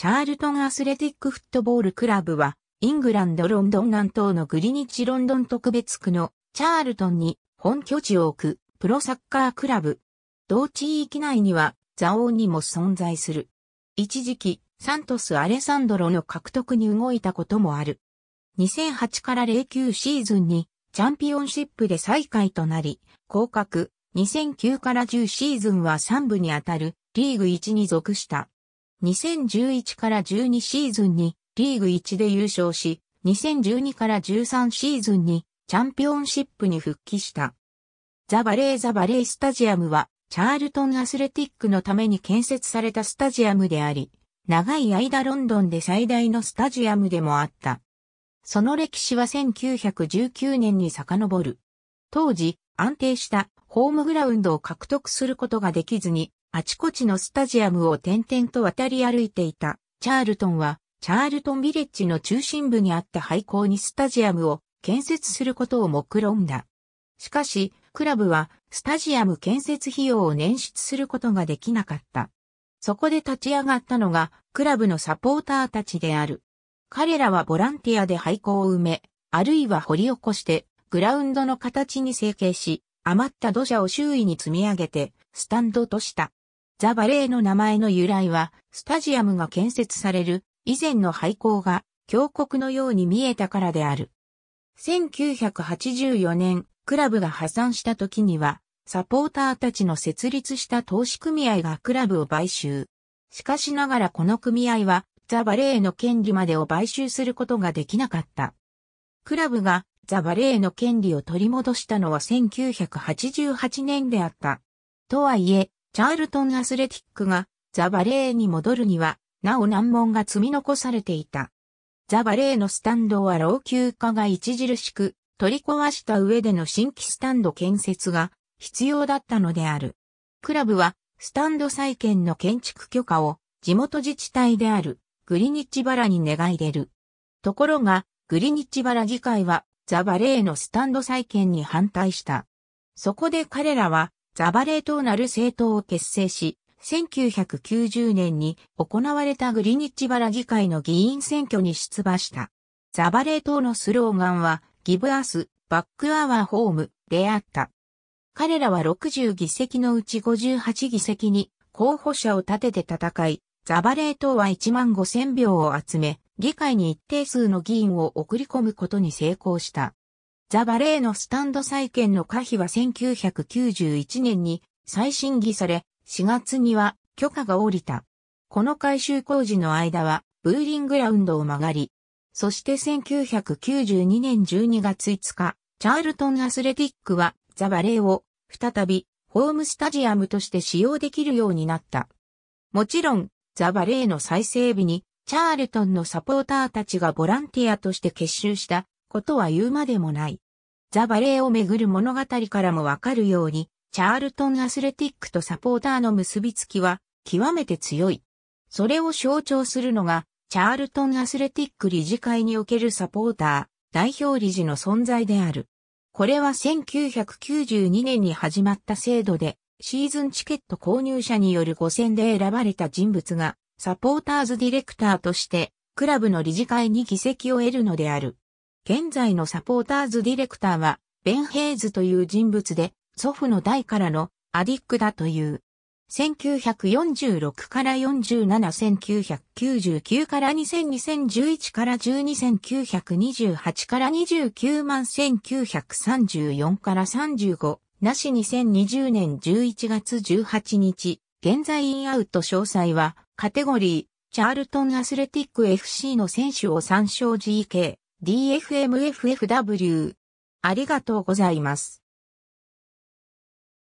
チャールトンアスレティックフットボールクラブは、イングランドロンドン南東のグリニッジロンドン特別区のチャールトンに本拠地を置くプロサッカークラブ。同地域内にはザオーにも存在する。一時期、サントス・アレサンドロの獲得に動いたこともある。2008から09シーズンにチャンピオンシップで最下位となり、降格、2009から10シーズンは3部にあたるリーグ1に属した。2011から12シーズンにリーグ1で優勝し、2012から13シーズンにチャンピオンシップに復帰した。ザ・バレー・ザ・バレー・スタジアムは、チャールトン・アスレティックのために建設されたスタジアムであり、長い間ロンドンで最大のスタジアムでもあった。その歴史は1919年に遡る。当時、安定したホームグラウンドを獲得することができずに、あちこちのスタジアムを転々と渡り歩いていた、チャールトンは、チャールトンビレッジの中心部にあった廃校にスタジアムを建設することを目論んだ。しかし、クラブは、スタジアム建設費用を捻出することができなかった。そこで立ち上がったのが、クラブのサポーターたちである。彼らはボランティアで廃校を埋め、あるいは掘り起こして、グラウンドの形に成形し、余った土砂を周囲に積み上げて、スタンドとした。ザ・バレーの名前の由来は、スタジアムが建設される以前の廃校が峡谷のように見えたからである。1984年、クラブが破産した時には、サポーターたちの設立した投資組合がクラブを買収。しかしながらこの組合は、ザ・バレーの権利までを買収することができなかった。クラブがザ・バレーの権利を取り戻したのは1988年であった。とはいえ、チャールトンアスレティックがザ・バレーに戻るには、なお難問が積み残されていた。ザ・バレーのスタンドは老朽化が著しく、取り壊した上での新規スタンド建設が必要だったのである。クラブは、スタンド再建の建築許可を地元自治体であるグリニッチバラに願い出る。ところが、グリニッチバラ議会はザ・バレーのスタンド再建に反対した。そこで彼らはザバレー党なる政党を結成し、1990年に行われたグリニッチバラ議会の議員選挙に出馬した。ザバレー党のスローガンは、ギブアス、バックアワーホームであった。彼らは60議席のうち58議席に候補者を立てて戦い、ザバレー党は1万5千票を集め、議会に一定数の議員を送り込むことに成功した。ザ・バレーのスタンド再建の可否は1991年に再審議され、4月には許可が下りた。この改修工事の間は、ブーリングラウンドを曲がり、そして1992年12月5日、チャールトンアスレティックはザ・バレーを再びホームスタジアムとして使用できるようになった。もちろん、ザ・バレーの再整備に、チャールトンのサポーターたちがボランティアとして結集したことは言うまでもない。ザ・バレーをめぐる物語からもわかるように、チャールトン・アスレティックとサポーターの結びつきは極めて強い。それを象徴するのが、チャールトン・アスレティック理事会におけるサポーター、代表理事の存在である。これは1992年に始まった制度で、シーズンチケット購入者による5選で選ばれた人物が、サポーターズディレクターとして、クラブの理事会に議席を得るのである。現在のサポーターズディレクターは、ベン・ヘイズという人物で、祖父の代からのアディックだという。1946から47、1999から2000、2011から12、1928から29万1934から35、なし2020年11月18日、現在インアウト詳細は、カテゴリー、チャールトンアスレティック FC の選手を参照 GK。DFMFFW。ありがとうございます。